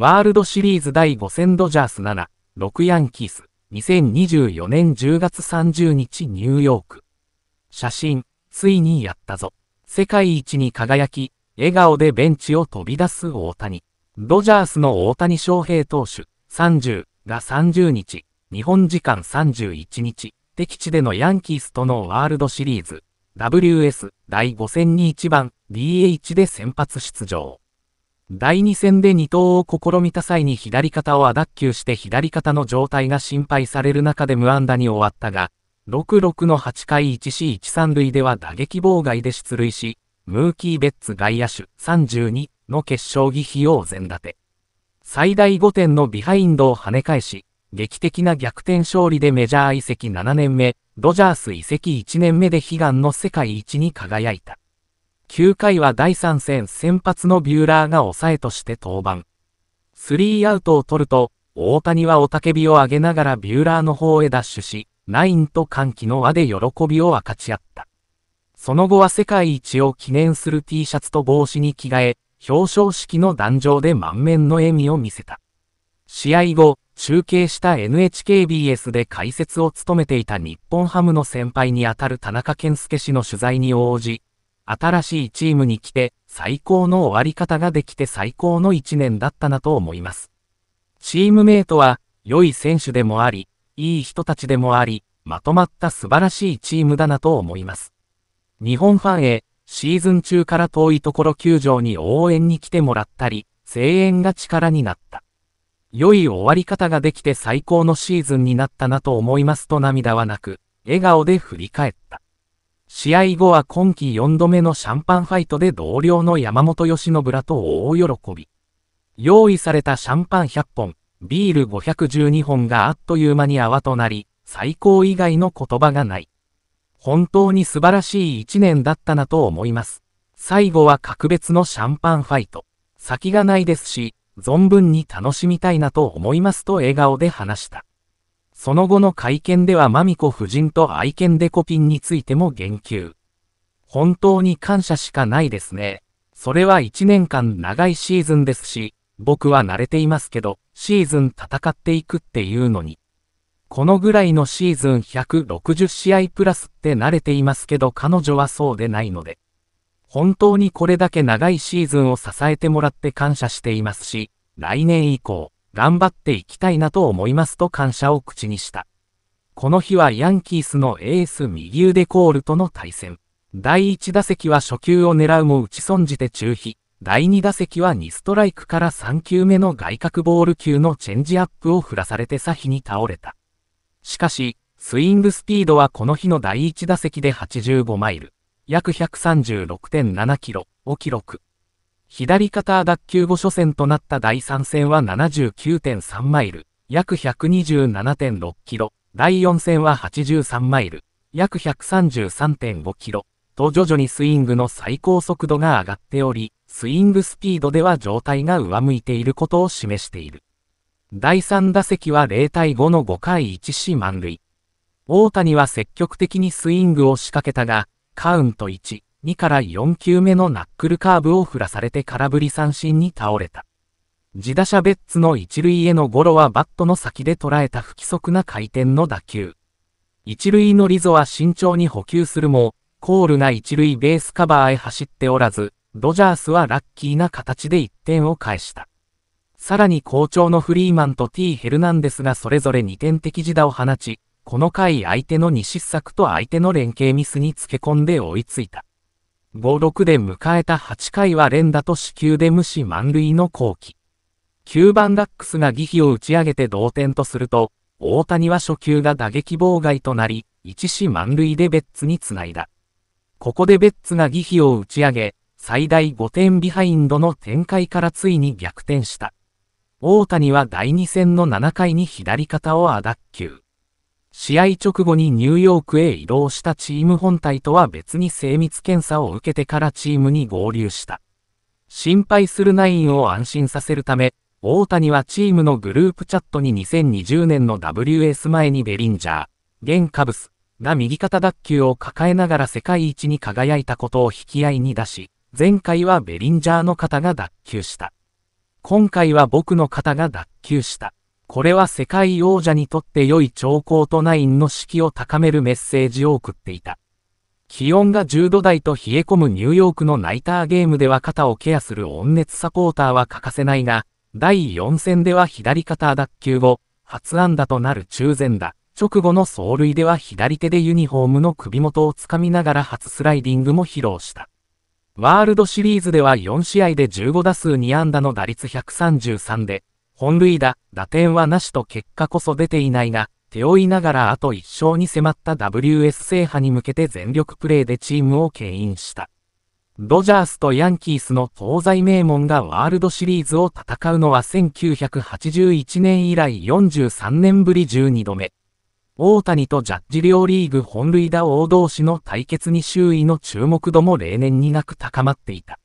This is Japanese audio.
ワールドシリーズ第5戦ドジャース7、6ヤンキース、2024年10月30日ニューヨーク。写真、ついにやったぞ。世界一に輝き、笑顔でベンチを飛び出す大谷。ドジャースの大谷翔平投手、30が30日、日本時間31日、敵地でのヤンキースとのワールドシリーズ、WS 第5戦に1番 DH で先発出場。第2戦で2投を試みた際に左肩をアダッして左肩の状態が心配される中で無安打に終わったが、6-6の8回 1C13 塁では打撃妨害で出塁し、ムーキー・ベッツ外野手32の決勝技費用全立て。最大5点のビハインドを跳ね返し、劇的な逆転勝利でメジャー移籍7年目、ドジャース移籍1年目で悲願の世界一に輝いた。9回は第3戦先発のビューラーが抑えとして登板。スリーアウトを取ると、大谷は雄たけびを上げながらビューラーの方へダッシュし、ナインと歓喜の輪で喜びを分かち合った。その後は世界一を記念する T シャツと帽子に着替え、表彰式の壇上で満面の笑みを見せた。試合後、中継した NHKBS で解説を務めていた日本ハムの先輩にあたる田中健介氏の取材に応じ、新しいチームに来て、最高の終わり方ができて最高の一年だったなと思います。チームメイトは、良い選手でもあり、いい人たちでもあり、まとまった素晴らしいチームだなと思います。日本ファンへ、シーズン中から遠いところ球場に応援に来てもらったり、声援が力になった。良い終わり方ができて最高のシーズンになったなと思いますと涙はなく、笑顔で振り返った。試合後は今季4度目のシャンパンファイトで同僚の山本由伸らと大喜び。用意されたシャンパン100本、ビール512本があっという間に泡となり、最高以外の言葉がない。本当に素晴らしい一年だったなと思います。最後は格別のシャンパンファイト。先がないですし、存分に楽しみたいなと思いますと笑顔で話した。その後の会見ではマミコ夫人と愛犬デコピンについても言及。本当に感謝しかないですね。それは1年間長いシーズンですし、僕は慣れていますけど、シーズン戦っていくっていうのに。このぐらいのシーズン160試合プラスって慣れていますけど彼女はそうでないので。本当にこれだけ長いシーズンを支えてもらって感謝していますし、来年以降。頑張っていきたいなと思いますと感謝を口にした。この日はヤンキースのエース右腕コールとの対戦。第1打席は初球を狙うも打ち損じて中飛。第2打席は2ストライクから3球目の外角ボール球のチェンジアップを振らされて左比に倒れた。しかし、スイングスピードはこの日の第1打席で85マイル、約136.7キロを記録。左肩脱臼後初戦となった第3戦は79.3マイル、約127.6キロ、第4戦は83マイル、約133.5キロ、と徐々にスイングの最高速度が上がっており、スイングスピードでは状態が上向いていることを示している。第3打席は0対5の5回1死満塁。大谷は積極的にスイングを仕掛けたが、カウント1、2から4球目のナックルカーブを振らされて空振り三振に倒れた。自打者ベッツの一塁へのゴロはバットの先で捉えた不規則な回転の打球。一塁のリゾは慎重に補給するも、コールが一塁ベースカバーへ走っておらず、ドジャースはラッキーな形で1点を返した。さらに好調のフリーマンと T・ ヘルナンデスがそれぞれ2点的自打を放ち、この回相手の2失策と相手の連携ミスにつけ込んで追いついた。5-6で迎えた8回は連打と死球で無視満塁の後期。9番ダックスが疑義を打ち上げて同点とすると、大谷は初球が打撃妨害となり、1死満塁でベッツに繋いだ。ここでベッツが疑義を打ち上げ、最大5点ビハインドの展開からついに逆転した。大谷は第2戦の7回に左肩をあ脱臼。試合直後にニューヨークへ移動したチーム本体とは別に精密検査を受けてからチームに合流した。心配するナインを安心させるため、大谷はチームのグループチャットに2020年の WS 前にベリンジャー、現カブスが右肩脱臼を抱えながら世界一に輝いたことを引き合いに出し、前回はベリンジャーの肩が脱臼した。今回は僕の肩が脱臼した。これは世界王者にとって良い兆候とナインの士気を高めるメッセージを送っていた。気温が10度台と冷え込むニューヨークのナイターゲームでは肩をケアする温熱サポーターは欠かせないが、第4戦では左肩脱臼後、初安打となる中前打。直後の走塁では左手でユニフォームの首元をつかみながら初スライディングも披露した。ワールドシリーズでは4試合で15打数2安打の打率133で、本塁打、打点はなしと結果こそ出ていないが、手負いながらあと1勝に迫った WS 制覇に向けて全力プレーでチームを牽引した。ドジャースとヤンキースの東西名門がワールドシリーズを戦うのは1981年以来43年ぶり12度目。大谷とジャッジ両リーグ本塁打王同士の対決に周囲の注目度も例年になく高まっていた。